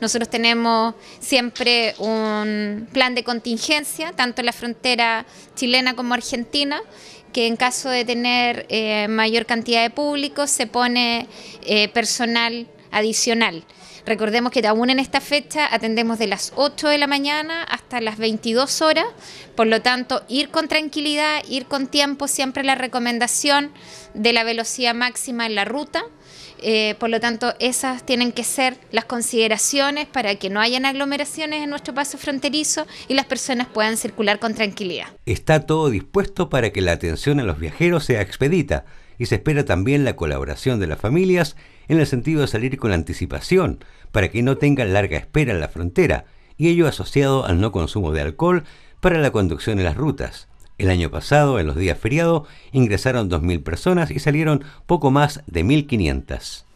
Nosotros tenemos siempre un plan de contingencia, tanto en la frontera chilena como argentina, que en caso de tener eh, mayor cantidad de público se pone eh, personal adicional. Recordemos que aún en esta fecha atendemos de las 8 de la mañana hasta las 22 horas, por lo tanto ir con tranquilidad, ir con tiempo, siempre la recomendación de la velocidad máxima en la ruta. Eh, por lo tanto, esas tienen que ser las consideraciones para que no hayan aglomeraciones en nuestro paso fronterizo y las personas puedan circular con tranquilidad. Está todo dispuesto para que la atención a los viajeros sea expedita y se espera también la colaboración de las familias en el sentido de salir con anticipación para que no tengan larga espera en la frontera y ello asociado al no consumo de alcohol para la conducción en las rutas. El año pasado, en los días feriados, ingresaron 2.000 personas y salieron poco más de 1.500.